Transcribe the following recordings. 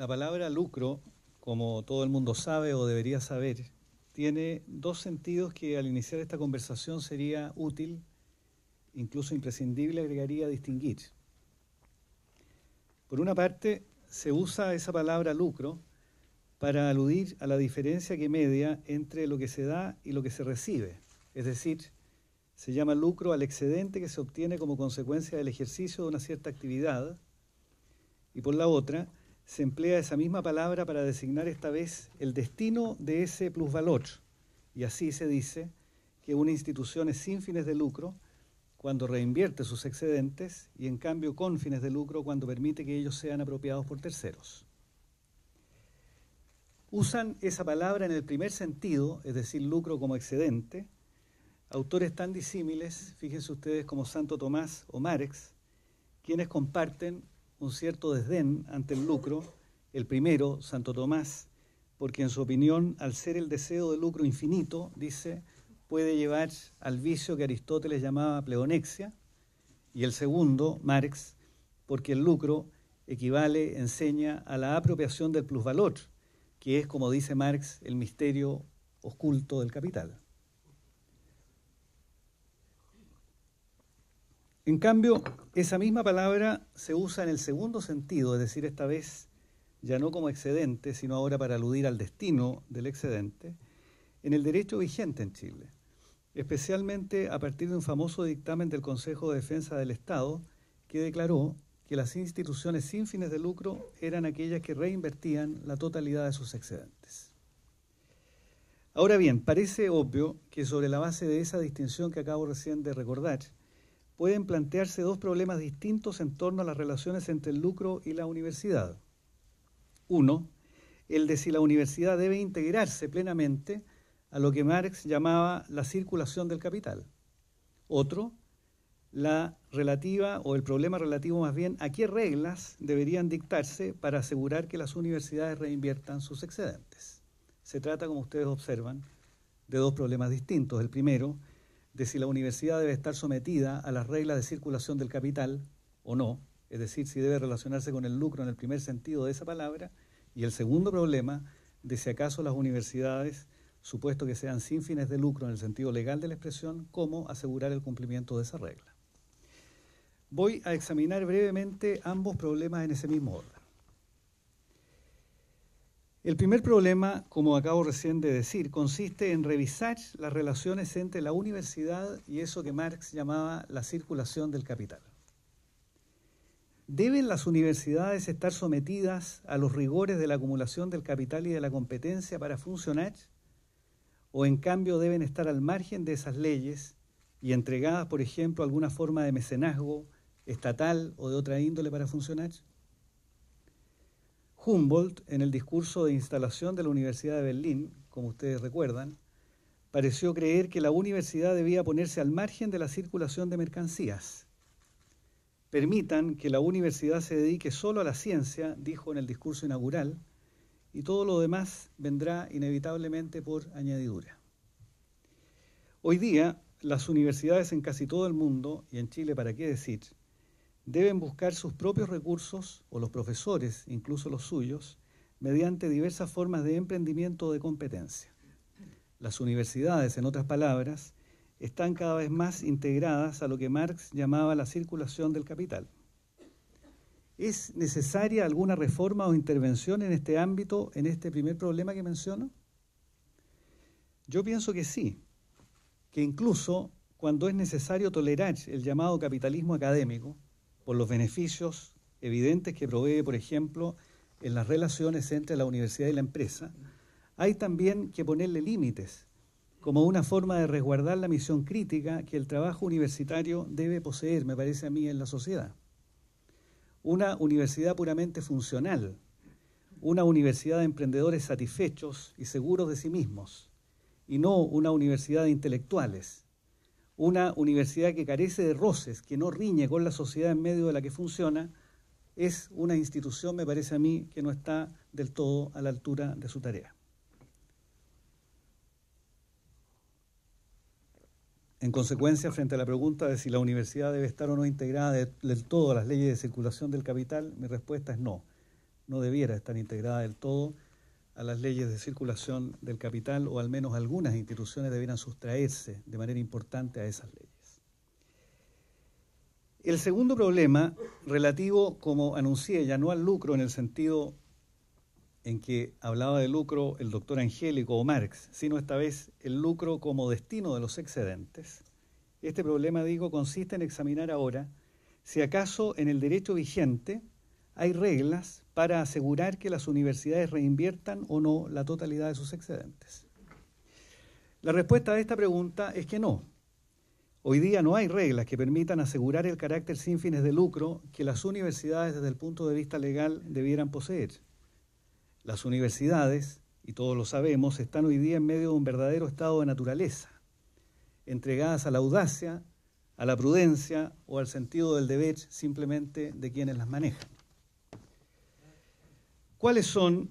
La palabra lucro, como todo el mundo sabe o debería saber, tiene dos sentidos que al iniciar esta conversación sería útil, incluso imprescindible, agregaría distinguir. Por una parte, se usa esa palabra lucro para aludir a la diferencia que media entre lo que se da y lo que se recibe. Es decir, se llama lucro al excedente que se obtiene como consecuencia del ejercicio de una cierta actividad y por la otra, se emplea esa misma palabra para designar esta vez el destino de ese plusvalor. Y así se dice que una institución es sin fines de lucro cuando reinvierte sus excedentes y en cambio con fines de lucro cuando permite que ellos sean apropiados por terceros. Usan esa palabra en el primer sentido, es decir, lucro como excedente, autores tan disímiles, fíjense ustedes como Santo Tomás o Marex, quienes comparten un cierto desdén ante el lucro, el primero, Santo Tomás, porque en su opinión, al ser el deseo de lucro infinito, dice, puede llevar al vicio que Aristóteles llamaba pleonexia, y el segundo, Marx, porque el lucro equivale, enseña a la apropiación del plusvalor, que es, como dice Marx, el misterio oculto del capital. En cambio, esa misma palabra se usa en el segundo sentido, es decir, esta vez ya no como excedente, sino ahora para aludir al destino del excedente, en el derecho vigente en Chile, especialmente a partir de un famoso dictamen del Consejo de Defensa del Estado que declaró que las instituciones sin fines de lucro eran aquellas que reinvertían la totalidad de sus excedentes. Ahora bien, parece obvio que sobre la base de esa distinción que acabo recién de recordar, pueden plantearse dos problemas distintos en torno a las relaciones entre el lucro y la universidad. Uno, el de si la universidad debe integrarse plenamente a lo que Marx llamaba la circulación del capital. Otro, la relativa o el problema relativo más bien a qué reglas deberían dictarse para asegurar que las universidades reinviertan sus excedentes. Se trata, como ustedes observan, de dos problemas distintos. El primero, de si la universidad debe estar sometida a las reglas de circulación del capital o no, es decir, si debe relacionarse con el lucro en el primer sentido de esa palabra, y el segundo problema, de si acaso las universidades, supuesto que sean sin fines de lucro en el sentido legal de la expresión, cómo asegurar el cumplimiento de esa regla. Voy a examinar brevemente ambos problemas en ese mismo orden. El primer problema, como acabo recién de decir, consiste en revisar las relaciones entre la universidad y eso que Marx llamaba la circulación del capital. ¿Deben las universidades estar sometidas a los rigores de la acumulación del capital y de la competencia para funcionar? ¿O en cambio deben estar al margen de esas leyes y entregadas, por ejemplo, a alguna forma de mecenazgo estatal o de otra índole para funcionar? Humboldt, en el discurso de instalación de la Universidad de Berlín, como ustedes recuerdan, pareció creer que la universidad debía ponerse al margen de la circulación de mercancías. Permitan que la universidad se dedique solo a la ciencia, dijo en el discurso inaugural, y todo lo demás vendrá inevitablemente por añadidura. Hoy día, las universidades en casi todo el mundo, y en Chile para qué decir, deben buscar sus propios recursos, o los profesores, incluso los suyos, mediante diversas formas de emprendimiento o de competencia. Las universidades, en otras palabras, están cada vez más integradas a lo que Marx llamaba la circulación del capital. ¿Es necesaria alguna reforma o intervención en este ámbito, en este primer problema que menciono? Yo pienso que sí, que incluso cuando es necesario tolerar el llamado capitalismo académico, por los beneficios evidentes que provee, por ejemplo, en las relaciones entre la universidad y la empresa, hay también que ponerle límites como una forma de resguardar la misión crítica que el trabajo universitario debe poseer, me parece a mí, en la sociedad. Una universidad puramente funcional, una universidad de emprendedores satisfechos y seguros de sí mismos, y no una universidad de intelectuales, una universidad que carece de roces, que no riñe con la sociedad en medio de la que funciona, es una institución, me parece a mí, que no está del todo a la altura de su tarea. En consecuencia, frente a la pregunta de si la universidad debe estar o no integrada del todo a las leyes de circulación del capital, mi respuesta es no. No debiera estar integrada del todo a las leyes de circulación del capital o al menos algunas instituciones debieran sustraerse de manera importante a esas leyes. El segundo problema, relativo, como anuncié, ya no al lucro en el sentido en que hablaba de lucro el doctor Angélico o Marx, sino esta vez el lucro como destino de los excedentes. Este problema, digo, consiste en examinar ahora si acaso en el derecho vigente hay reglas para asegurar que las universidades reinviertan o no la totalidad de sus excedentes. La respuesta a esta pregunta es que no. Hoy día no hay reglas que permitan asegurar el carácter sin fines de lucro que las universidades desde el punto de vista legal debieran poseer. Las universidades, y todos lo sabemos, están hoy día en medio de un verdadero estado de naturaleza, entregadas a la audacia, a la prudencia o al sentido del deber simplemente de quienes las manejan. ¿Cuáles son,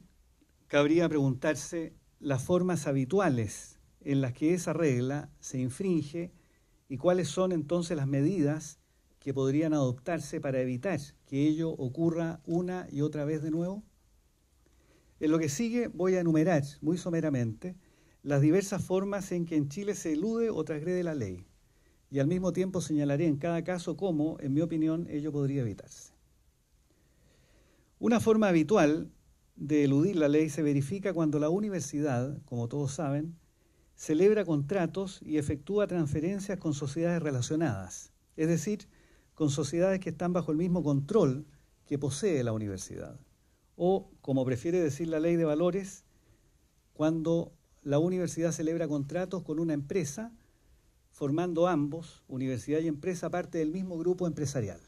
cabría preguntarse, las formas habituales en las que esa regla se infringe y cuáles son entonces las medidas que podrían adoptarse para evitar que ello ocurra una y otra vez de nuevo? En lo que sigue voy a enumerar muy someramente las diversas formas en que en Chile se elude o transgrede la ley y al mismo tiempo señalaré en cada caso cómo, en mi opinión, ello podría evitarse. Una forma habitual de eludir la ley se verifica cuando la universidad, como todos saben, celebra contratos y efectúa transferencias con sociedades relacionadas, es decir, con sociedades que están bajo el mismo control que posee la universidad. O, como prefiere decir la ley de valores, cuando la universidad celebra contratos con una empresa, formando ambos, universidad y empresa, parte del mismo grupo empresarial.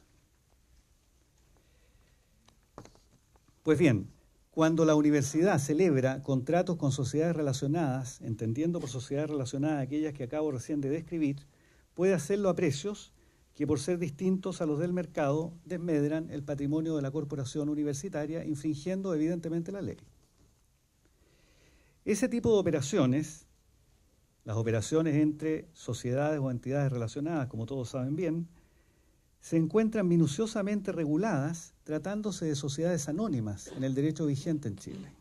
Pues bien, cuando la universidad celebra contratos con sociedades relacionadas, entendiendo por sociedades relacionadas aquellas que acabo recién de describir, puede hacerlo a precios que por ser distintos a los del mercado desmedran el patrimonio de la corporación universitaria, infringiendo evidentemente la ley. Ese tipo de operaciones, las operaciones entre sociedades o entidades relacionadas, como todos saben bien, se encuentran minuciosamente reguladas tratándose de sociedades anónimas en el derecho vigente en Chile,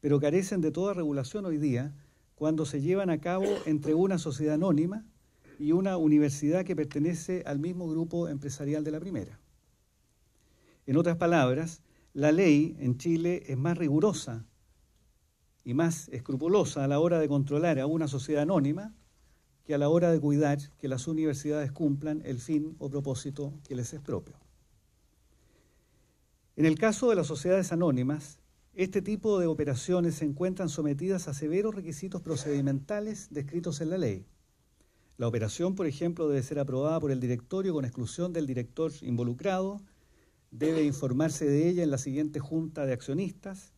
pero carecen de toda regulación hoy día cuando se llevan a cabo entre una sociedad anónima y una universidad que pertenece al mismo grupo empresarial de la primera. En otras palabras, la ley en Chile es más rigurosa y más escrupulosa a la hora de controlar a una sociedad anónima que a la hora de cuidar que las universidades cumplan el fin o propósito que les es propio. En el caso de las sociedades anónimas, este tipo de operaciones se encuentran sometidas a severos requisitos procedimentales descritos en la ley. La operación, por ejemplo, debe ser aprobada por el directorio con exclusión del director involucrado, debe informarse de ella en la siguiente junta de accionistas,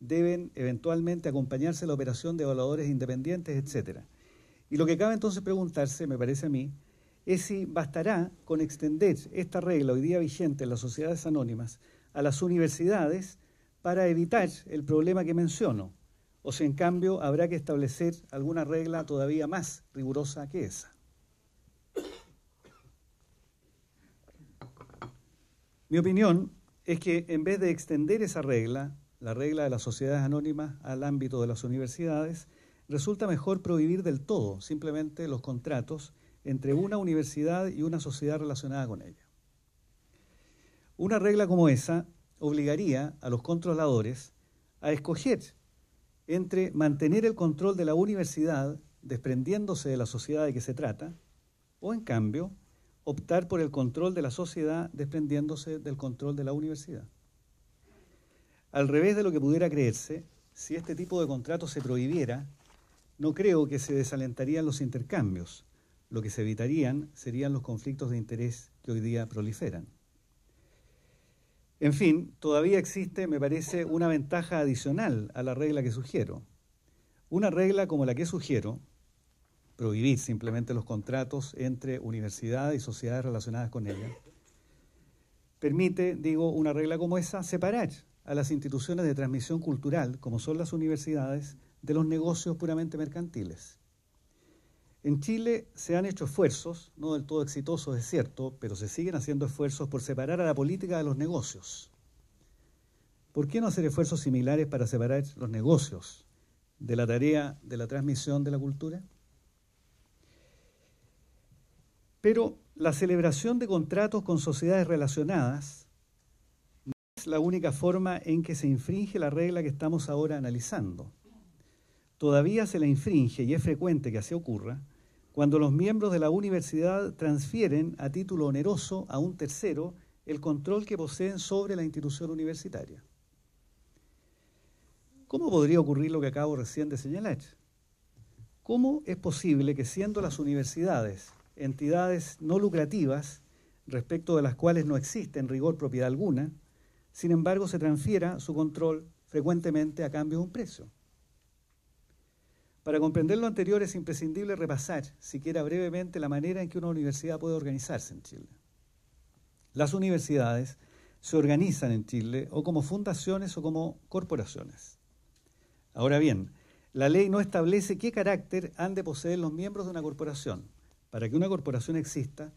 deben eventualmente acompañarse la operación de evaluadores independientes, etcétera. Y lo que cabe entonces preguntarse, me parece a mí, es si bastará con extender esta regla hoy día vigente en las sociedades anónimas a las universidades para evitar el problema que menciono, o si en cambio habrá que establecer alguna regla todavía más rigurosa que esa. Mi opinión es que en vez de extender esa regla, la regla de las sociedades anónimas al ámbito de las universidades, resulta mejor prohibir del todo simplemente los contratos entre una universidad y una sociedad relacionada con ella. Una regla como esa obligaría a los controladores a escoger entre mantener el control de la universidad desprendiéndose de la sociedad de que se trata, o en cambio, optar por el control de la sociedad desprendiéndose del control de la universidad. Al revés de lo que pudiera creerse, si este tipo de contrato se prohibiera, no creo que se desalentarían los intercambios. Lo que se evitarían serían los conflictos de interés que hoy día proliferan. En fin, todavía existe, me parece, una ventaja adicional a la regla que sugiero. Una regla como la que sugiero, prohibir simplemente los contratos entre universidades y sociedades relacionadas con ella, permite, digo, una regla como esa, separar a las instituciones de transmisión cultural, como son las universidades, de los negocios puramente mercantiles. En Chile se han hecho esfuerzos, no del todo exitosos es cierto, pero se siguen haciendo esfuerzos por separar a la política de los negocios. ¿Por qué no hacer esfuerzos similares para separar los negocios de la tarea de la transmisión de la cultura? Pero la celebración de contratos con sociedades relacionadas no es la única forma en que se infringe la regla que estamos ahora analizando todavía se la infringe y es frecuente que así ocurra cuando los miembros de la universidad transfieren a título oneroso a un tercero el control que poseen sobre la institución universitaria. ¿Cómo podría ocurrir lo que acabo recién de señalar? ¿Cómo es posible que siendo las universidades entidades no lucrativas, respecto de las cuales no existe en rigor propiedad alguna, sin embargo se transfiera su control frecuentemente a cambio de un precio? Para comprender lo anterior es imprescindible repasar, siquiera brevemente, la manera en que una universidad puede organizarse en Chile. Las universidades se organizan en Chile o como fundaciones o como corporaciones. Ahora bien, la ley no establece qué carácter han de poseer los miembros de una corporación. Para que una corporación exista,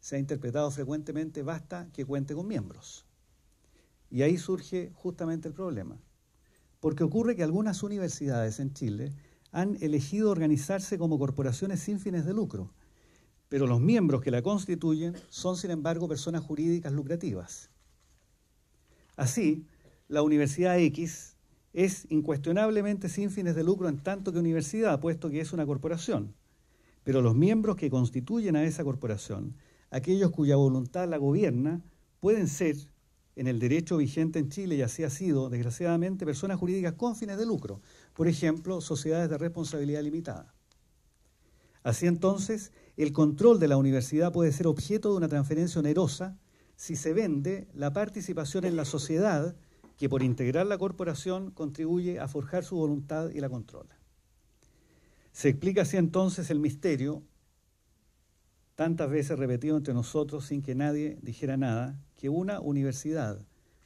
se ha interpretado frecuentemente, basta que cuente con miembros. Y ahí surge justamente el problema. Porque ocurre que algunas universidades en Chile han elegido organizarse como corporaciones sin fines de lucro, pero los miembros que la constituyen son, sin embargo, personas jurídicas lucrativas. Así, la Universidad X es incuestionablemente sin fines de lucro en tanto que universidad, puesto que es una corporación, pero los miembros que constituyen a esa corporación, aquellos cuya voluntad la gobierna, pueden ser en el derecho vigente en Chile, y así ha sido, desgraciadamente, personas jurídicas con fines de lucro, por ejemplo, sociedades de responsabilidad limitada. Así entonces, el control de la universidad puede ser objeto de una transferencia onerosa si se vende la participación en la sociedad que por integrar la corporación contribuye a forjar su voluntad y la controla. Se explica así entonces el misterio tantas veces repetido entre nosotros sin que nadie dijera nada, que una universidad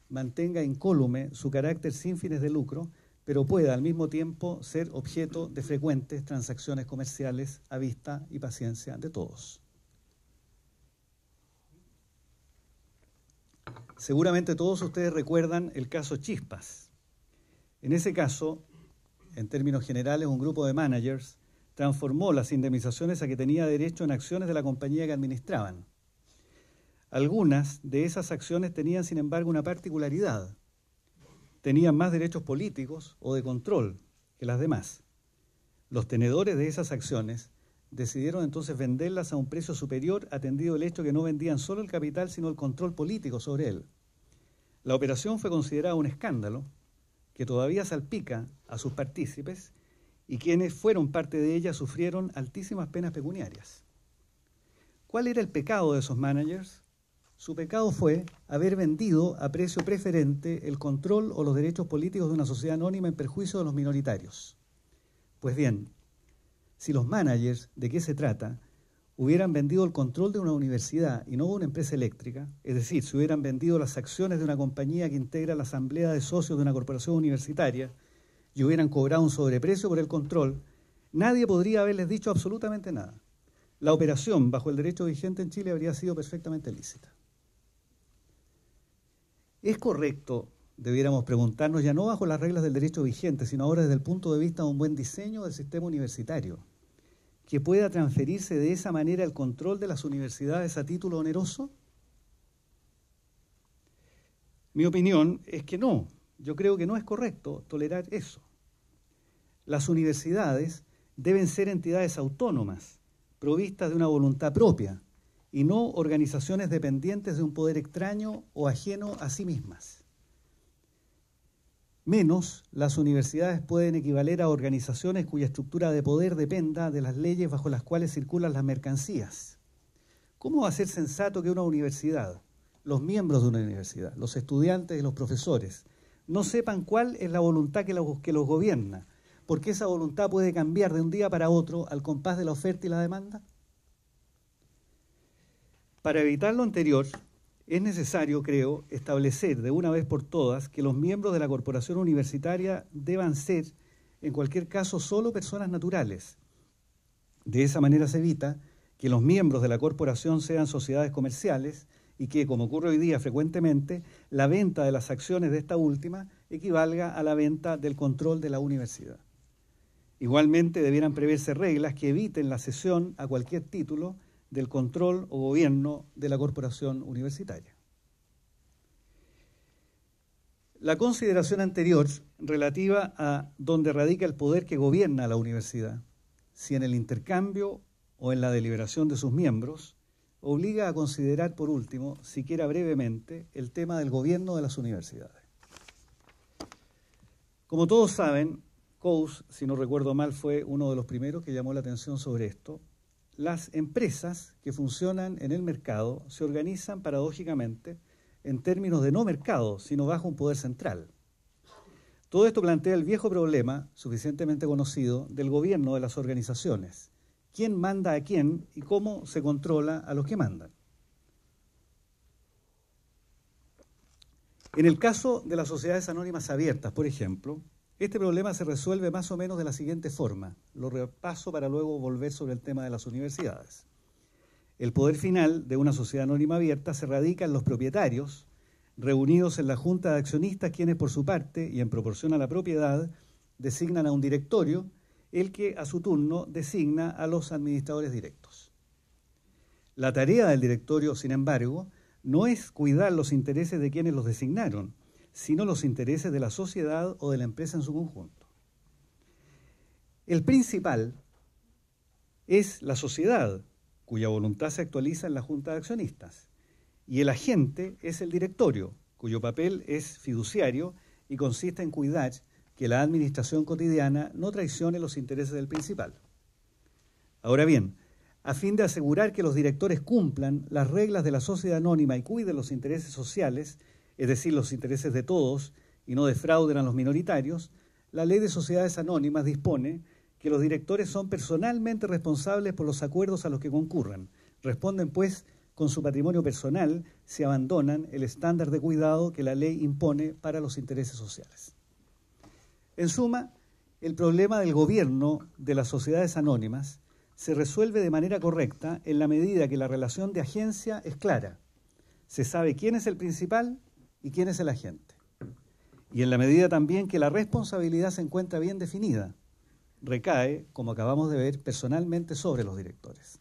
mantenga incólume su carácter sin fines de lucro, pero pueda al mismo tiempo ser objeto de frecuentes transacciones comerciales a vista y paciencia de todos. Seguramente todos ustedes recuerdan el caso Chispas. En ese caso, en términos generales, un grupo de managers transformó las indemnizaciones a que tenía derecho en acciones de la compañía que administraban. Algunas de esas acciones tenían, sin embargo, una particularidad. Tenían más derechos políticos o de control que las demás. Los tenedores de esas acciones decidieron entonces venderlas a un precio superior, atendido el hecho que no vendían solo el capital, sino el control político sobre él. La operación fue considerada un escándalo que todavía salpica a sus partícipes y quienes fueron parte de ella sufrieron altísimas penas pecuniarias. ¿Cuál era el pecado de esos managers? Su pecado fue haber vendido a precio preferente el control o los derechos políticos de una sociedad anónima en perjuicio de los minoritarios. Pues bien, si los managers, de qué se trata, hubieran vendido el control de una universidad y no de una empresa eléctrica, es decir, si hubieran vendido las acciones de una compañía que integra la asamblea de socios de una corporación universitaria, y hubieran cobrado un sobreprecio por el control, nadie podría haberles dicho absolutamente nada. La operación, bajo el derecho vigente en Chile, habría sido perfectamente lícita. ¿Es correcto, debiéramos preguntarnos, ya no bajo las reglas del derecho vigente, sino ahora desde el punto de vista de un buen diseño del sistema universitario, que pueda transferirse de esa manera el control de las universidades a título oneroso? Mi opinión es que no. Yo creo que no es correcto tolerar eso las universidades deben ser entidades autónomas, provistas de una voluntad propia, y no organizaciones dependientes de un poder extraño o ajeno a sí mismas. Menos las universidades pueden equivaler a organizaciones cuya estructura de poder dependa de las leyes bajo las cuales circulan las mercancías. ¿Cómo va a ser sensato que una universidad, los miembros de una universidad, los estudiantes y los profesores, no sepan cuál es la voluntad que los, que los gobierna porque esa voluntad puede cambiar de un día para otro al compás de la oferta y la demanda? Para evitar lo anterior, es necesario, creo, establecer de una vez por todas que los miembros de la corporación universitaria deban ser, en cualquier caso, solo personas naturales. De esa manera se evita que los miembros de la corporación sean sociedades comerciales y que, como ocurre hoy día frecuentemente, la venta de las acciones de esta última equivalga a la venta del control de la universidad. Igualmente debieran preverse reglas que eviten la cesión a cualquier título del control o gobierno de la corporación universitaria. La consideración anterior relativa a dónde radica el poder que gobierna la universidad, si en el intercambio o en la deliberación de sus miembros, obliga a considerar por último, siquiera brevemente, el tema del gobierno de las universidades. Como todos saben, Coase, si no recuerdo mal, fue uno de los primeros que llamó la atención sobre esto, las empresas que funcionan en el mercado se organizan paradójicamente en términos de no mercado, sino bajo un poder central. Todo esto plantea el viejo problema, suficientemente conocido, del gobierno de las organizaciones. ¿Quién manda a quién y cómo se controla a los que mandan? En el caso de las sociedades anónimas abiertas, por ejemplo, este problema se resuelve más o menos de la siguiente forma. Lo repaso para luego volver sobre el tema de las universidades. El poder final de una sociedad anónima abierta se radica en los propietarios, reunidos en la Junta de Accionistas, quienes por su parte y en proporción a la propiedad designan a un directorio, el que a su turno designa a los administradores directos. La tarea del directorio, sin embargo, no es cuidar los intereses de quienes los designaron, sino los intereses de la sociedad o de la empresa en su conjunto. El principal es la sociedad, cuya voluntad se actualiza en la Junta de Accionistas, y el agente es el directorio, cuyo papel es fiduciario y consiste en cuidar que la administración cotidiana no traicione los intereses del principal. Ahora bien, a fin de asegurar que los directores cumplan las reglas de la sociedad anónima y cuiden los intereses sociales, es decir, los intereses de todos, y no defrauden a los minoritarios, la ley de sociedades anónimas dispone que los directores son personalmente responsables por los acuerdos a los que concurran. Responden, pues, con su patrimonio personal si abandonan el estándar de cuidado que la ley impone para los intereses sociales. En suma, el problema del gobierno de las sociedades anónimas se resuelve de manera correcta en la medida que la relación de agencia es clara. Se sabe quién es el principal y quién es el agente. Y en la medida también que la responsabilidad se encuentra bien definida, recae, como acabamos de ver, personalmente sobre los directores.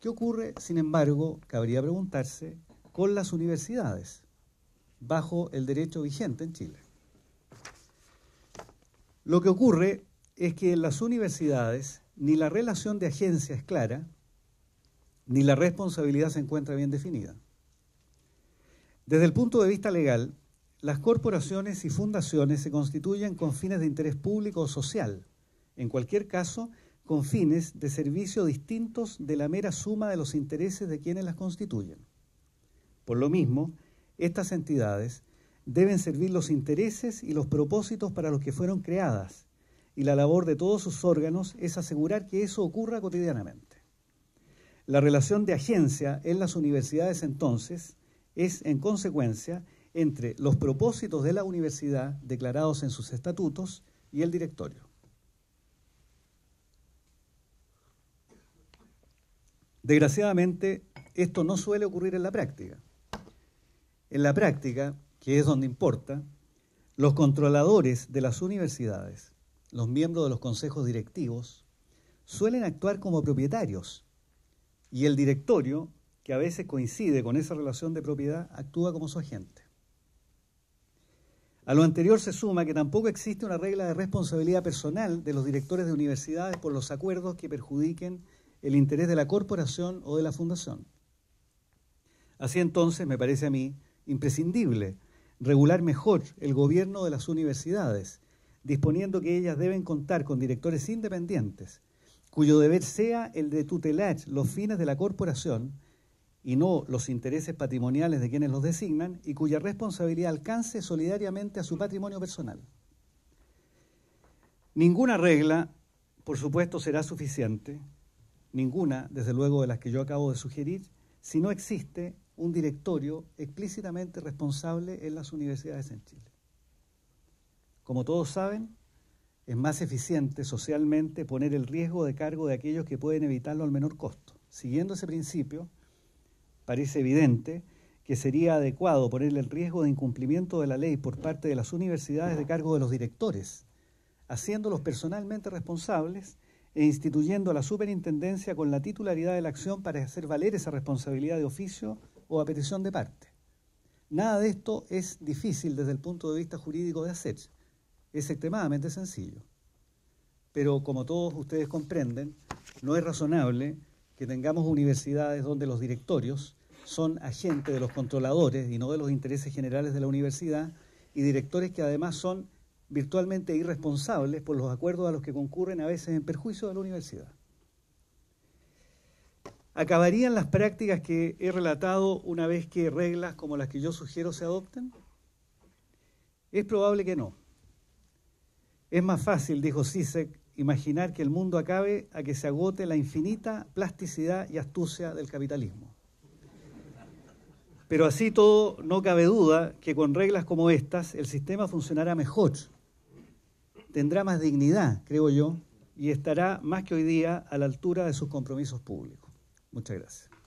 ¿Qué ocurre, sin embargo, cabría preguntarse, con las universidades bajo el derecho vigente en Chile? Lo que ocurre es que en las universidades ni la relación de agencia es clara, ni la responsabilidad se encuentra bien definida. Desde el punto de vista legal, las corporaciones y fundaciones se constituyen con fines de interés público o social, en cualquier caso, con fines de servicio distintos de la mera suma de los intereses de quienes las constituyen. Por lo mismo, estas entidades deben servir los intereses y los propósitos para los que fueron creadas, y la labor de todos sus órganos es asegurar que eso ocurra cotidianamente. La relación de agencia en las universidades entonces es, en consecuencia, entre los propósitos de la universidad declarados en sus estatutos y el directorio. Desgraciadamente, esto no suele ocurrir en la práctica. En la práctica, que es donde importa, los controladores de las universidades, los miembros de los consejos directivos, suelen actuar como propietarios y el directorio que a veces coincide con esa relación de propiedad, actúa como su agente. A lo anterior se suma que tampoco existe una regla de responsabilidad personal de los directores de universidades por los acuerdos que perjudiquen el interés de la corporación o de la fundación. Así entonces, me parece a mí imprescindible regular mejor el gobierno de las universidades, disponiendo que ellas deben contar con directores independientes, cuyo deber sea el de tutelar los fines de la corporación y no los intereses patrimoniales de quienes los designan y cuya responsabilidad alcance solidariamente a su patrimonio personal. Ninguna regla, por supuesto, será suficiente, ninguna, desde luego, de las que yo acabo de sugerir, si no existe un directorio explícitamente responsable en las universidades en Chile. Como todos saben, es más eficiente socialmente poner el riesgo de cargo de aquellos que pueden evitarlo al menor costo. Siguiendo ese principio, Parece evidente que sería adecuado ponerle el riesgo de incumplimiento de la ley por parte de las universidades de cargo de los directores, haciéndolos personalmente responsables e instituyendo a la superintendencia con la titularidad de la acción para hacer valer esa responsabilidad de oficio o a petición de parte. Nada de esto es difícil desde el punto de vista jurídico de hacer. Es extremadamente sencillo. Pero como todos ustedes comprenden, no es razonable que tengamos universidades donde los directorios son agentes de los controladores y no de los intereses generales de la universidad y directores que además son virtualmente irresponsables por los acuerdos a los que concurren a veces en perjuicio de la universidad. ¿Acabarían las prácticas que he relatado una vez que reglas como las que yo sugiero se adopten? Es probable que no. Es más fácil, dijo Sisek, imaginar que el mundo acabe a que se agote la infinita plasticidad y astucia del capitalismo. Pero así todo, no cabe duda que con reglas como estas el sistema funcionará mejor, tendrá más dignidad, creo yo, y estará más que hoy día a la altura de sus compromisos públicos. Muchas gracias.